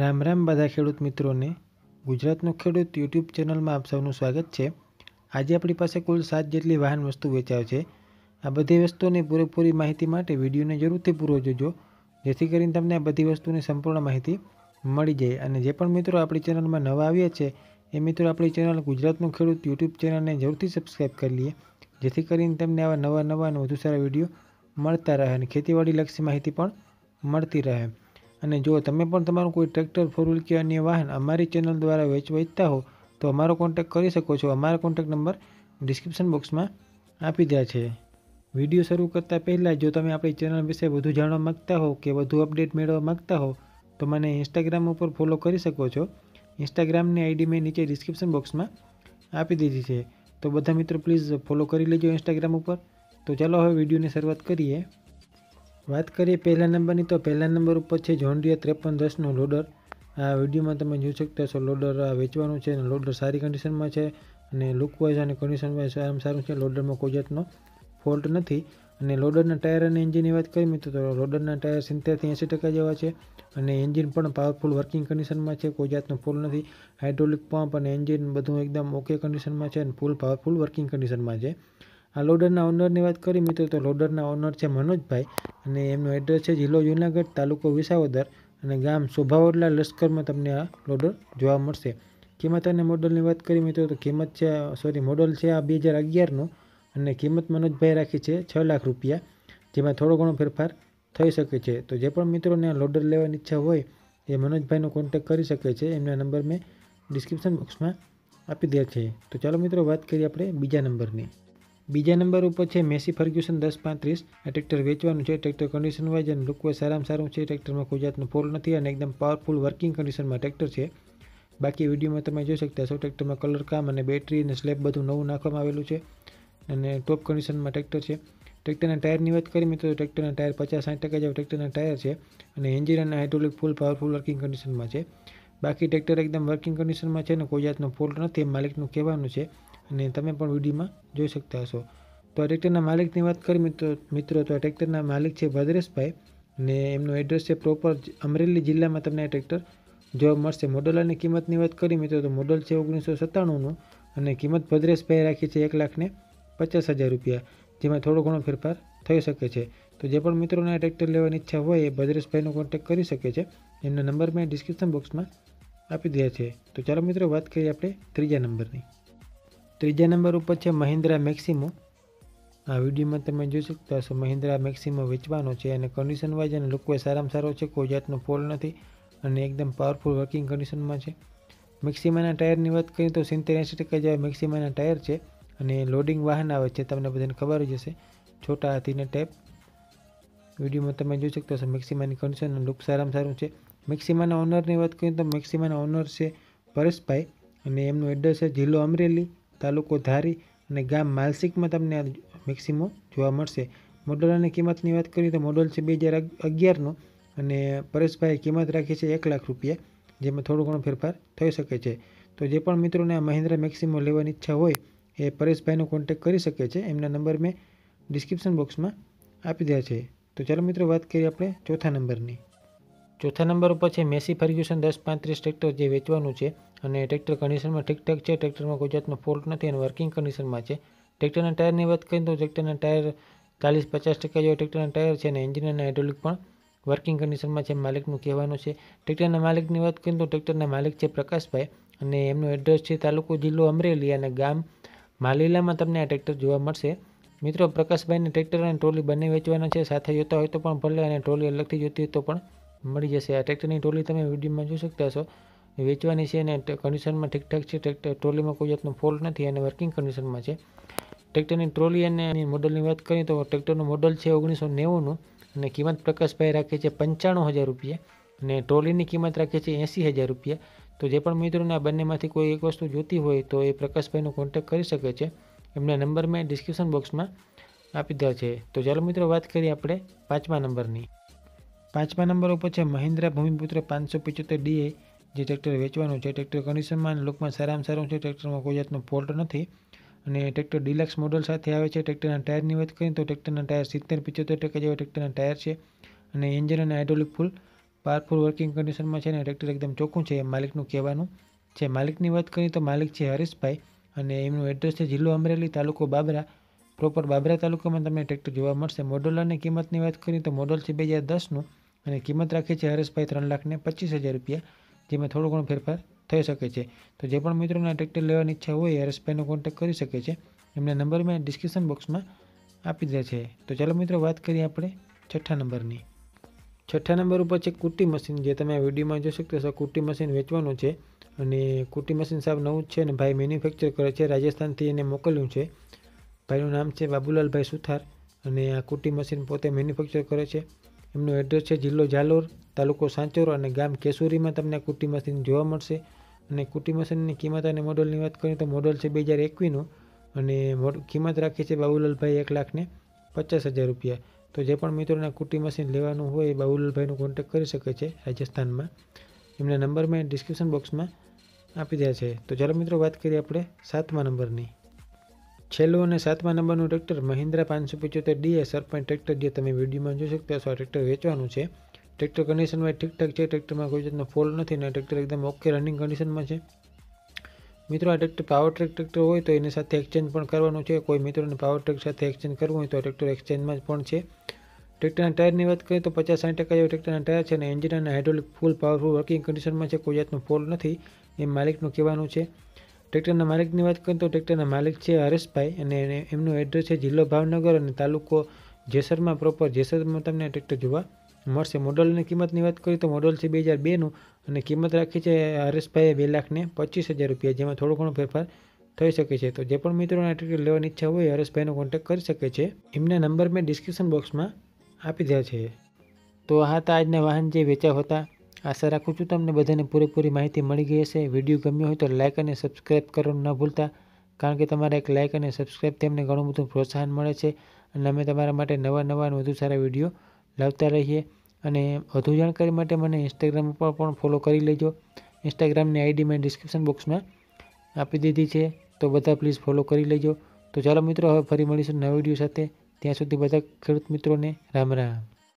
રામ રામ બધા ખેડૂત મિત્રોને ગુજરાતનું ખેડૂત યુટ્યુબ ચેનલમાં આપ સૌનું સ્વાગત છે આજે આપણી પાસે કુલ સાત જેટલી વાહન વસ્તુ વેચાય છે આ બધી વસ્તુઓની પૂરેપૂરી માહિતી માટે વિડીયોને જરૂરથી પૂરો જોજો જેથી કરીને તમને આ બધી વસ્તુની સંપૂર્ણ માહિતી મળી જાય અને જે પણ મિત્રો આપણી ચેનલમાં નવા આવ્યા છે એ મિત્રો આપણી ચેનલ ગુજરાતનું ખેડૂત યુટ્યુબ ચેનલને જરૂરથી સબસ્ક્રાઈબ કરી લઈએ જેથી કરીને તમને આવા નવા નવા અને વધુ સારા વિડીયો મળતા રહે અને ખેતીવાડી લક્ષી માહિતી પણ મળતી રહે અને જો તમે પણ તમારું કોઈ ટ્રેક્ટર ફોર વ્હીલ કે અન્ય વાહન અમારી ચેનલ દ્વારા વેચવા હો તો અમારો કોન્ટેક્ટ કરી શકો છો અમારા કોન્ટેક્ટ નંબર ડિસ્ક્રિપ્શન બોક્સમાં આપી દે છે વિડીયો શરૂ કરતાં પહેલાં જો તમે આપણી ચેનલ વિશે વધુ જાણવા માગતા હો કે વધુ અપડેટ મેળવવા માગતા હો તો મને ઇન્સ્ટાગ્રામ ઉપર ફોલો કરી શકો છો ઇન્સ્ટાગ્રામની આઈડી મેં નીચે ડિસ્ક્રિપ્શન બોક્સમાં આપી દીધી છે તો બધા મિત્રો પ્લીઝ ફોલો કરી લેજો ઇન્સ્ટાગ્રામ ઉપર તો ચાલો હવે વિડીયોની શરૂઆત કરીએ વાત કરીએ પહેલા નંબરની તો પહેલા નંબર ઉપર છે જોન્ડિયા ત્રેપન દસનું લોડર આ વિડીયોમાં તમે જોઈ શકતા છો લોડર વેચવાનું છે અને લોડર સારી કન્ડિશનમાં છે અને લુક અને કન્ડિશન આમ સારું છે લોડરમાં કોઈ જાતનો ફોલ્ટ નથી અને લોડરના ટાયર અને એન્જિનની વાત કરીએ તો લોડરના ટાયર સિત્તેરથી એંસી ટકા જેવા છે અને એન્જિન પણ પાવરફુલ વર્કિંગ કન્ડિશનમાં છે કોઈ જાતનો ફૂલ નથી હાઇડ્રોલિક પંપ અને એન્જિન બધું એકદમ ઓકે કન્ડિશનમાં છે અને ફૂલ પાવરફુલ વર્કિંગ કન્ડિશનમાં છે આ લોડરના ઓનરની વાત કરી મિત્રો તો લોડરના ઓનર છે મનોજભાઈ અને એમનું એડ્રેસ છે જિલ્લો જુનાગઢ તાલુકો વિસાવદર અને ગામ શોભાવડલા લશ્કરમાં તમને આ લોડર જોવા મળશે કિંમત અને મોડલની વાત કરી મિત્રો તો કિંમત છે સોરી મોડલ છે આ બે હજાર અગિયારનું અને કિંમત મનોજભાઈ રાખી છે છ લાખ રૂપિયા જેમાં થોડો ઘણો ફેરફાર થઈ શકે છે તો જે પણ મિત્રોને આ લોડર લેવાની ઈચ્છા હોય એ મનોજભાઈનો કોન્ટેક કરી શકે છે એમના નંબર મેં ડિસ્ક્રિપ્શન બોક્સમાં આપી દે છે તો ચાલો મિત્રો વાત કરીએ આપણે બીજા નંબરની બીજા નંબર ઉપર છે મેસી ફર્ગ્યુસન દસ પાંત્રીસ આ ટ્રેક્ટર વેચવાનું છે ટ્રેક્ટર કન્ડિશન વાઇઝ અને લુકવે સારામાં સારું છે ટ્રેક્ટરમાં કોઈ જાતનું ફોલ્ટ નથી અને એકદમ પાવરફુલ વર્કિંગ કન્ડિશનમાં ટ્રેક્ટર છે બાકી વિડીયોમાં તમે જોઈ શકતા સૌ ટ્રેક્ટરમાં કલર કામ અને બેટરી અને સ્લેબ બધું નવું નાખવામાં આવેલું છે અને ટોપ કન્ડિશનમાં ટ્રેક્ટર છે ટ્રેક્ટરના ટાયરની વાત કરીએ તો ટ્રેક્ટરના ટાયર પચાસ સાઠ ટકા જેવા ટ્રેક્ટરના ટાયર છે અને એન્જિન અને હાઇડ્રોલિક ફૂલ પાવરફુલ વર્કિંગ કન્ડિશનમાં છે બાકી ટ્રેક્ટર એકદમ વર્કિંગ કન્ડિશનમાં છે અને કોઈ જાતનો ફોલ્ટ નથી એ માલિકનું કહેવાનું છે અને તમે પણ વિડીયોમાં જોઈ શકતા હશો તો આ ટ્રેક્ટરના માલિકની વાત કરી મિત્રો મિત્રો તો આ ટ્રેક્ટરના માલિક છે ભદ્રેશભાઈ ને એમનું એડ્રેસ છે પ્રોપર અમરેલી જિલ્લામાં તમને આ ટ્રેક્ટર જોવા મળશે મોડલ અને કિંમતની વાત કરી મિત્રો તો મોડલ છે ઓગણીસો સત્તાણુંનું અને કિંમત ભદ્રેશભાઈ રાખી છે એક લાખને પચાસ હજાર રૂપિયા જેમાં થોડો ઘણો ફેરફાર થઈ શકે છે તો જે પણ મિત્રોને ટ્રેક્ટર લેવાની ઈચ્છા હોય એ ભદ્રેશભાઈનો કોન્ટેક્ટ કરી શકે છે એમના નંબર મેં ડિસ્ક્રિપ્શન બોક્સમાં આપી દીધા છે તો ચાલો મિત્રો વાત કરીએ આપણે ત્રીજા નંબરની ત્રીજા નંબર ઉપર છે મહિન્દ્રા મેક્સિમો આ વિડીયોમાં તમે જોઈ શકતા હશો મહિન્દ્રા મેક્સિમો વેચવાનો છે અને કન્ડિશન વાઇઝ અને લોકોએ સારામાં સારો છે કોઈ જાતનો ફોલ નથી અને એકદમ પાવરફુલ વર્કિંગ કન્ડિશનમાં છે મેક્સિમાના ટાયરની વાત કરીએ તો સિત્તેર એંસી ટકા જેવા મેક્સિમાના ટાયર છે અને લોડિંગ વાહન આવે છે તમને બધાને ખબર જ હશે છોટા હાથીને ટેપ વિડીયોમાં તમે જોઈ શકતા હશો મેક્સિમાની કન્ડિશન અને લુક સારામાં સારું છે મેક્સિમાના ઓનરની વાત કરીએ તો મેક્સિમાના ઓનર છે પરેશભાઈ અને એમનું એડ્રેસ છે જિલ્લો અમરેલી તાલુકો ધારી અને ગામ માલસિકમાં તમને આ મેક્સિમો જોવા મળશે મોડલ અને કિંમતની વાત કરીએ તો મોડલ છે બે હજાર અગિયારનું અને પરેશભાઈ કિંમત રાખી છે એક લાખ રૂપિયા જેમાં થોડો ઘણો ફેરફાર થઈ શકે છે તો જે પણ મિત્રોને આ મહિન્દ્રા મેક્સિમો લેવાની ઈચ્છા હોય એ પરેશભાઈનો કોન્ટેક કરી શકે છે એમના નંબર મેં ડિસ્ક્રિપ્શન બોક્સમાં આપી દીધા છે તો ચાલો મિત્રો વાત કરીએ આપણે ચોથા નંબરની ચોથા નંબર ઉપર છે મેસી ફર્ગ્યુસન દસ પાંત્રીસ ટ્રેક્ટર જે વેચવાનું છે અને ટ્રેક્ટર કન્ડિશનમાં ઠીકઠાક છે ટ્રેક્ટરમાં કોઈ જાતનો ફોલ્ટ નથી અને વર્કિંગ કન્ડિશનમાં છે ટ્રેક્ટરના ટાયરની વાત કરીએ તો ટ્રેક્ટરના ટાયર ચાલીસ પચાસ ટકા જેવા ટ્રેક્ટરના ટાયર છે અને એન્જિન અને હાઇડ્રોલિક પણ વર્કિંગ કન્ડિશનમાં છે માલિકનું કહેવાનું છે ટ્રેક્ટરના માલિકની વાત કરીએ તો ટ્રેક્ટરના માલિક છે પ્રકાશભાઈ અને એમનું એડ્રેસ છે તાલુકો જિલ્લો અમરેલી અને ગામ માલીલામાં તમને આ ટ્રેક્ટર જોવા મળશે મિત્રો પ્રકાશભાઈને ટ્રેક્ટર અને ટ્રોલી બંને વેચવાના છે સાથે જોતા હોય તો પણ ભલે અને ટ્રોલી અલગથી જોતી હોય તો પણ મળી જશે આ ટ્રેક્ટરની ટ્રોલી તમે વિડીયોમાં જોઈ શકતા છો વેચવાની છે અને કન્ડિશનમાં ઠીકઠાક છે ટ્રેક્ટર ટ્રોલીમાં કોઈ જાતનો ફોલ્ટ નથી અને વર્કિંગ કન્ડિશનમાં છે ટ્રેક્ટરની ટ્રોલી અને એની મોડલની વાત કરીએ તો ટ્રેક્ટરનું મોડલ છે ઓગણીસો નેવુંનું અને કિંમત પ્રકાશભાઈ રાખે છે પંચાણું હજાર રૂપિયા અને ટ્રોલીની કિંમત રાખે છે એંસી હજાર રૂપિયા તો જે પણ મિત્રોને આ બંનેમાંથી કોઈ એક વસ્તુ જોતી હોય તો એ પ્રકાશભાઈનો કોન્ટેક કરી શકે છે એમના નંબર મેં ડિસ્ક્રિપ્શન બોક્સમાં આપી દીધા છે તો ચાલો મિત્રો વાત કરીએ આપણે પાંચમા નંબરની પાંચમા નંબર ઉપર છે મહિન્દ્રા ભૂમિપુત્ર પાંચસો પિચોતેર ડીએ જે ટ્રેક્ટર વેચવાનું છે ટ્રેક્ટર કન્ડિશનમાં લુકમાં સારામાં સારું છે ટ્રેક્ટરમાં કોઈ જાતનો ફોલ્ટ નથી અને ટ્રેક્ટર ડિલક્સ મોડલ સાથે આવે છે ટ્રેક્ટરના ટાયરની વાત કરીએ તો ટ્રેક્ટરના ટાયર સિત્તેર પિચોતેર ટકા જેવા ટ્રેક્ટરના ટાયર છે અને એન્જિન અને હાઇડ્રોલિક ફૂલ પાવરફુલ વર્કિંગ કન્ડિશનમાં છે અને ટ્રેક્ટર એકદમ ચોખ્ખું છે માલિકનું કહેવાનું છે માલિકની વાત કરીએ તો માલિક છે હરીશભાઈ અને એમનું એડ્રેસ છે જિલ્લો અમરેલી તાલુકો બાબરા પ્રોપર બાબરા તાલુકામાં તમને ટ્રેક્ટર જોવા મળશે મોડલ અને કિંમતની વાત કરીએ તો મોડલ છે બે હજાર દસનું અને કિંમત રાખી છે હરેશભાઈ ત્રણ લાખને પચીસ હજાર રૂપિયા જેમાં થોડો ઘણો ફેરફાર થઈ શકે છે તો જે પણ મિત્રોને આ ટ્રેક્ટર લેવાની ઈચ્છા હોય હરેશભાઈનો કોન્ટેક્ટ કરી શકે છે એમના નંબર મેં ડિસ્ક્રિપ્શન બોક્સમાં આપી દે છે તો ચાલો મિત્રો વાત કરીએ આપણે છઠ્ઠા નંબરની છઠ્ઠા નંબર ઉપર છે કુટી મશીન જે તમે વિડીયોમાં જોઈ શકતા છો કુટી મશીન વેચવાનું છે અને કુટી મશીન સાહેબ નવું જ છે અને ભાઈ મેન્યુફેક્ચર કરે છે રાજસ્થાનથી એને મોકલ્યું છે ભાઈનું નામ છે બાબુલાલભાઈ સુથાર અને આ કુટી મશીન પોતે મેન્યુફેક્ચર કરે છે એમનું એડ્રેસ છે જિલ્લો જાલોર તાલુકો સાંચોર અને ગામ કેસુરીમાં તમને કુટી મશીન જોવા મળશે અને કુટી મશીનની કિંમત અને મોડલની વાત કરીએ તો મોડલ છે બે હજાર એકવીનું અને કિંમત રાખી છે બાબુલાલભાઈ એક લાખને પચાસ હજાર રૂપિયા તો જે પણ મિત્રોને કુટી મશીન લેવાનું હોય એ બાબુલાલભાઈનો કોન્ટેક કરી શકે છે રાજસ્થાનમાં એમના નંબર મેં ડિસ્ક્રિપ્શન બોક્સમાં આપી દે છે તો ચાલો મિત્રો વાત કરીએ આપણે સાતમા નંબરની છેલ્લું અને સાતમા નંબરનું ટ્રેક્ટર મહિન્દ્રા પાંચસો પંચોતેર ડીએ સરપંચ ટ્રેક્ટર જે તમે વિડીયોમાં જોઈ શકતા છો આ ટ્રેક્ટર વેચવાનું છે ટ્રેક્ટર કન્ડિશનમાં ઠીકઠાક છે ટ્રેક્ટરમાં કોઈ જાતનો ફોલ નથી અને ટ્રેક્ટર એકદમ ઓકે રનિંગ કન્ડિશનમાં છે મિત્રો આ ટ્રેક્ટર પાવર ટ્રેક ટ્રેક્ટર હોય તો એની સાથે એક્સચેન્જ પણ કરવાનું છે કોઈ મિત્રોને પાવર ટ્રેક સાથે એક્સચેન્જ કરવું હોય તો ટ્રેક્ટર એક્સચેન્જમાં જ પણ છે ટ્રેક્ટરના ટાયરની વાત કરીએ તો પચાસ સાઠ ટકા જેવા ટ્રેક્ટરના ટાયર છે અને એન્જિન અને હાઇડ્રોલિક ફૂલ પાવરફુલ વર્કિંગ કન્ડિશનમાં છે કોઈ જાતનું ફોલ નથી એ માલિકનું કહેવાનું છે ટ્રેક્ટરના માલિકની વાત કરીએ તો ટ્રેક્ટરના માલિક છે હરેશભાઈ અને એમનું એડ્રેસ છે જિલ્લો ભાવનગર અને તાલુકો જેસરમાં પ્રોપર જેસરમાં તમને ટ્રેક્ટર જોવા મળશે મોડલની કિંમતની વાત કરીએ તો મોડલ છે બે હજાર બેનું અને કિંમત રાખી છે હરેશભાઈએ બે લાખને પચીસ હજાર રૂપિયા જેમાં થોડો ઘણો ફેરફાર થઈ શકે છે તો જે પણ મિત્રોને ટ્રેક્ટર લેવાની ઈચ્છા હોય હરેશભાઈનો કોન્ટેક્ટ કરી શકે છે એમના નંબર મેં ડિસ્ક્રિપ્શન બોક્સમાં આપી દીધા છે તો હા હતા આજના વાહન જે વેચાવ હતા આશા રાખું છું તમને બધાને પૂરેપૂરી માહિતી મળી ગઈ હશે વિડીયો ગમ્યો હોય તો લાઇક અને સબસ્ક્રાઇબ કરવાનું ન ભૂલતા કારણ કે તમારા એક લાઇક અને સબસ્ક્રાઈબથી અમને ઘણું બધું પ્રોત્સાહન મળે છે અને અમે તમારા માટે નવા નવા અને વધુ સારા વિડીયો લાવતા રહીએ અને વધુ જાણકારી માટે મને ઇન્સ્ટાગ્રામ પર પણ ફોલો કરી લેજો ઇન્સ્ટાગ્રામની આઈડી મેં ડિસ્ક્રિપ્શન બોક્સમાં આપી દીધી છે તો બધા પ્લીઝ ફોલો કરી લેજો તો ચાલો મિત્રો હવે ફરી મળીશું નવા વિડીયો સાથે ત્યાં સુધી બધા ખેડૂત મિત્રોને રામ રામ